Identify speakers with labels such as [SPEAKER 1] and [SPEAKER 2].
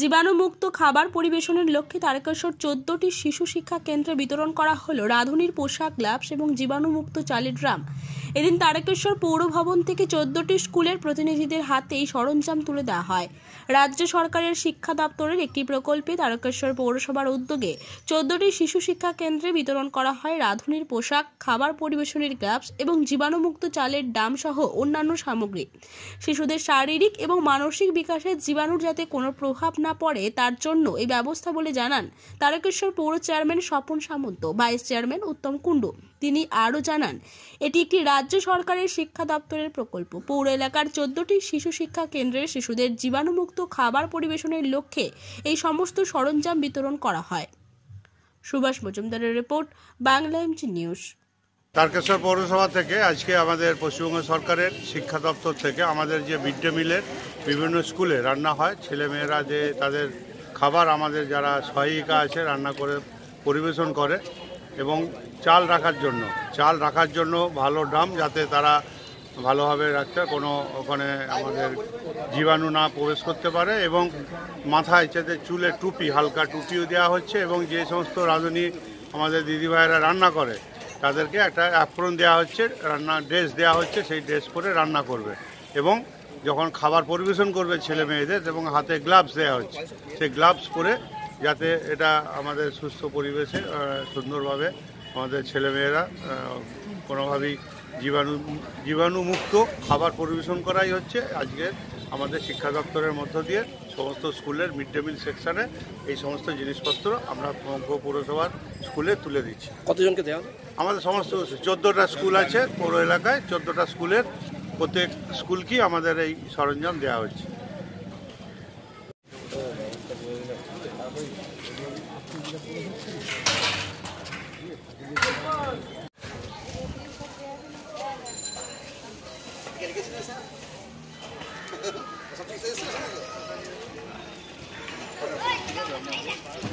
[SPEAKER 1] জীবাণুমুক্ত খাবার পরিবেশনের লক্ষ্যে তারকেশ্বর চোদ্দটি শিশু শিক্ষা কেন্দ্রে বিতরণ করা হলো রাঁধুনির পোশাক গ্লাভস এবং জীবাণুমুক্ত চালের ড্রাম এদিন তারকেশ্বর পৌরভবন থেকে চোদ্দটি স্কুলের প্রতিনিধিদের হাতে এই সরঞ্জাম তুলে দেওয়া হয় রাজ্য সরকারের শিক্ষা দপ্তরের একটি প্রকল্পে তারকেশ্বর পৌরসভার উদ্যোগে চোদ্দটি শিশু শিক্ষা কেন্দ্রে বিতরণ করা হয় রাঁধুনির পোশাক খাবার পরিবেশনের গ্লাভস এবং জীবাণুমুক্ত চালের ডাম সহ অন্যান্য সামগ্রী শিশুদের শারীরিক এবং মানসিক বিকাশে জীবাণুর যাতে কোনো প্রভাব না না পড়ে তার জন্য এই ব্যবস্থা বলে জানান তারকেশ্বর পৌর chairman Swapan Samanta vice chairman Uttam Kundu তিনি আরও জানান এটি একটি রাজ্য সরকারের শিক্ষা দপ্তরের প্রকল্প পৌর এলাকার চোদ্দটি শিশু শিক্ষা কেন্দ্রের শিশুদের জীবাণুমুক্ত খাবার পরিবেশনের লক্ষ্যে এই সমস্ত সরঞ্জাম বিতরণ করা হয় সুভাষ মজুমদারের report Bangla MG news
[SPEAKER 2] Tarakeswar পৌরসভা থেকে আজকে আমাদের পশ্চিমবঙ্গ সরকারের শিক্ষা দপ্তর থেকে আমাদের যে মিড ডে মিলের বিভিন্ন স্কুলে রান্না হয় ছেলেমেয়েরা যে তাদের খাবার আমাদের যারা সহায়িকা আছে রান্না করে পরিবেশন করে এবং চাল রাখার জন্য চাল রাখার জন্য ভালো ড্রাম যাতে তারা ভালোভাবে রাখতে কোনো ওখানে আমাদের জীবাণু না প্রবেশ করতে পারে এবং মাথায় যাতে চুলে টুপি হালকা টুপিও দেওয়া হচ্ছে এবং যে সমস্ত রাঁধুনি আমাদের দিদিভাইয়েরা রান্না করে তাদেরকে একটা অ্যাপ্রন দেওয়া হচ্ছে রান্না ড্রেস দেওয়া হচ্ছে সেই ড্রেস পরে রান্না করবে এবং যখন খাবার পরিবেশন করবে ছেলে মেয়েদের এবং হাতে গ্লাভস দেওয়া হচ্ছে সেই গ্লাভস পরে যাতে এটা আমাদের সুস্থ পরিবেশে সুন্দরভাবে আমাদের ছেলেমেয়েরা কোনোভাবেই জীবাণু জীবাণুমুক্ত খাবার পরিবেশন করাই হচ্ছে আজকের আমাদের শিক্ষা দপ্তরের মধ্য দিয়ে সমস্ত স্কুলের মিড ডে মিল সেকশানে এই সমস্ত জিনিসপত্র আমরা সমগ্র পৌরসভার স্কুলে তুলে দিচ্ছি কতজনকে দেওয়া আমাদের সমস্ত চোদ্দোটা স্কুল আছে পৌর এলাকায় চোদ্দোটা স্কুলের প্রত্যেক স্কুলকেই আমাদের এই সরঞ্জাম দেওয়া হচ্ছে
[SPEAKER 1] Oi, calma, calma.